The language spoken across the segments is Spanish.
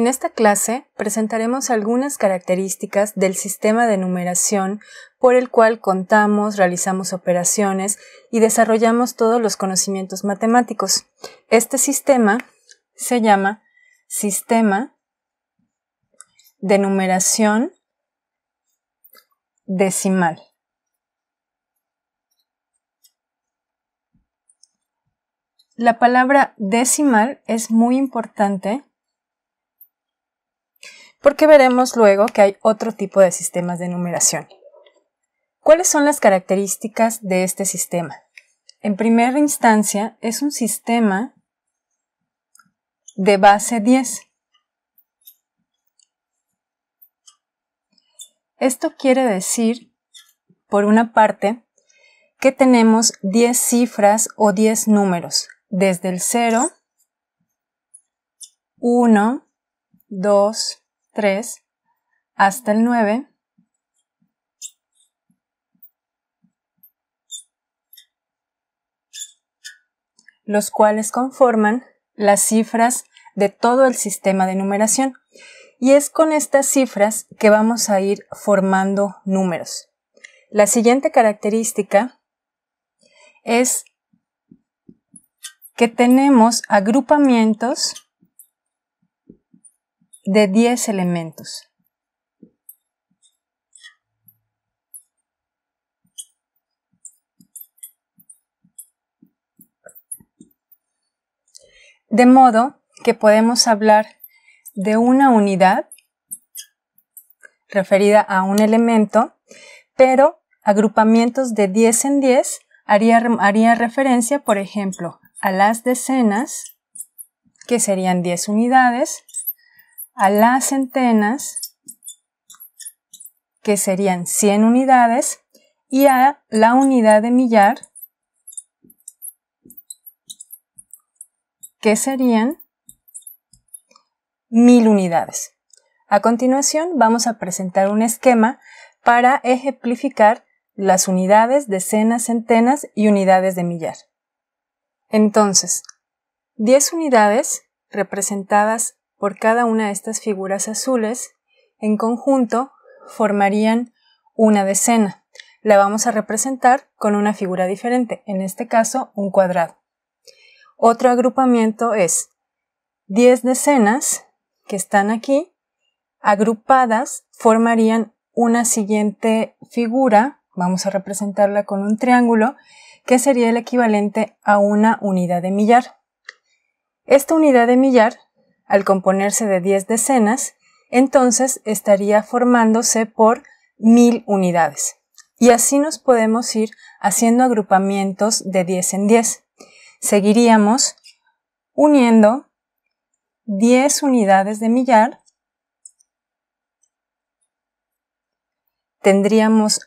En esta clase presentaremos algunas características del sistema de numeración por el cual contamos, realizamos operaciones y desarrollamos todos los conocimientos matemáticos. Este sistema se llama Sistema de Numeración Decimal. La palabra decimal es muy importante porque veremos luego que hay otro tipo de sistemas de numeración. ¿Cuáles son las características de este sistema? En primera instancia, es un sistema de base 10. Esto quiere decir, por una parte, que tenemos 10 cifras o 10 números, desde el 0, 1, 2, 3 hasta el 9. los cuales conforman las cifras de todo el sistema de numeración. Y es con estas cifras que vamos a ir formando números. La siguiente característica es que tenemos agrupamientos de 10 elementos. De modo que podemos hablar de una unidad referida a un elemento, pero agrupamientos de 10 en 10 haría, haría referencia, por ejemplo, a las decenas, que serían 10 unidades, a las centenas, que serían 100 unidades, y a la unidad de millar, que serían 1000 unidades. A continuación vamos a presentar un esquema para ejemplificar las unidades, decenas, centenas y unidades de millar. Entonces, 10 unidades representadas por cada una de estas figuras azules, en conjunto formarían una decena. La vamos a representar con una figura diferente, en este caso un cuadrado. Otro agrupamiento es 10 decenas que están aquí, agrupadas, formarían una siguiente figura, vamos a representarla con un triángulo, que sería el equivalente a una unidad de millar. Esta unidad de millar al componerse de 10 decenas, entonces estaría formándose por 1000 unidades. Y así nos podemos ir haciendo agrupamientos de 10 en 10. Seguiríamos uniendo 10 unidades de millar. Tendríamos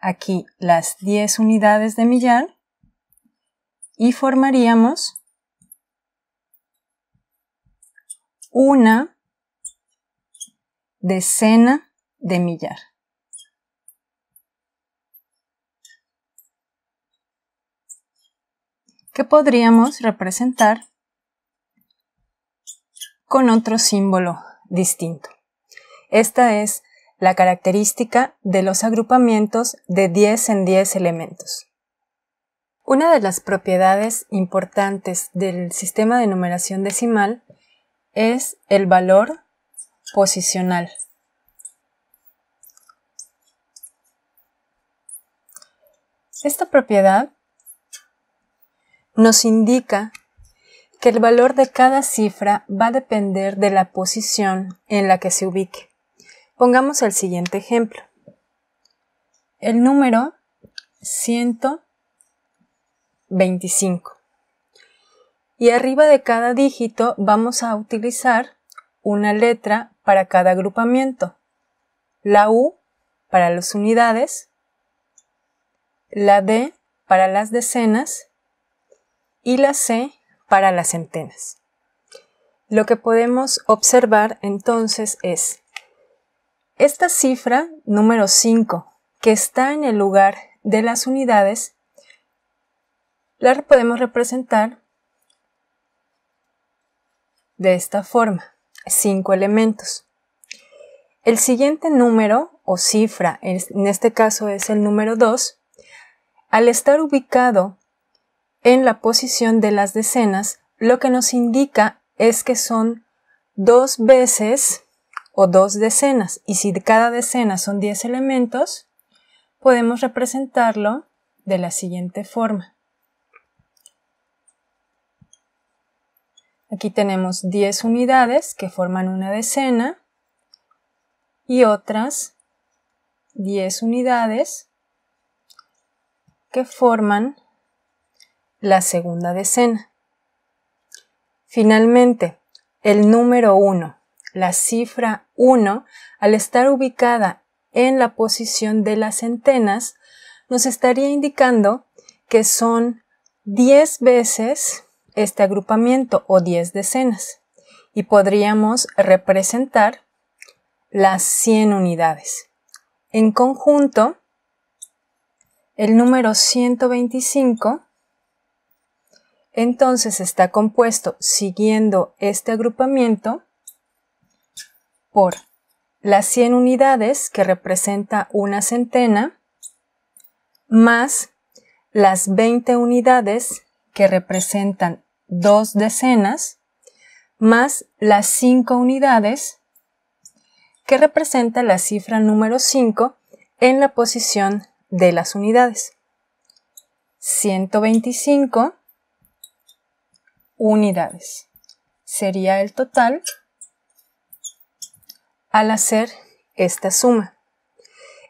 aquí las 10 unidades de millar y formaríamos una decena de millar. que podríamos representar con otro símbolo distinto. Esta es la característica de los agrupamientos de 10 en 10 elementos. Una de las propiedades importantes del sistema de numeración decimal es el valor posicional. Esta propiedad nos indica que el valor de cada cifra va a depender de la posición en la que se ubique. Pongamos el siguiente ejemplo. El número 125 y arriba de cada dígito vamos a utilizar una letra para cada agrupamiento. La U para las unidades, la D para las decenas y la C para las centenas. Lo que podemos observar entonces es esta cifra número 5 que está en el lugar de las unidades, la podemos representar de esta forma, cinco elementos. El siguiente número o cifra, en este caso es el número 2, al estar ubicado en la posición de las decenas, lo que nos indica es que son dos veces o dos decenas. Y si cada decena son 10 elementos, podemos representarlo de la siguiente forma. Aquí tenemos 10 unidades que forman una decena y otras 10 unidades que forman la segunda decena. Finalmente, el número 1, la cifra 1, al estar ubicada en la posición de las centenas, nos estaría indicando que son 10 veces este agrupamiento o 10 decenas y podríamos representar las 100 unidades. En conjunto, el número 125 entonces está compuesto siguiendo este agrupamiento por las 100 unidades que representa una centena más las 20 unidades que representan dos decenas, más las cinco unidades, que representa la cifra número 5 en la posición de las unidades. 125 unidades sería el total al hacer esta suma.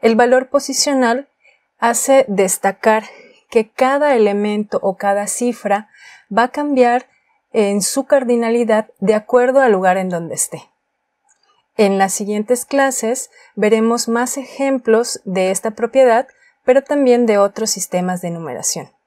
El valor posicional hace destacar que cada elemento o cada cifra va a cambiar en su cardinalidad de acuerdo al lugar en donde esté. En las siguientes clases veremos más ejemplos de esta propiedad, pero también de otros sistemas de numeración.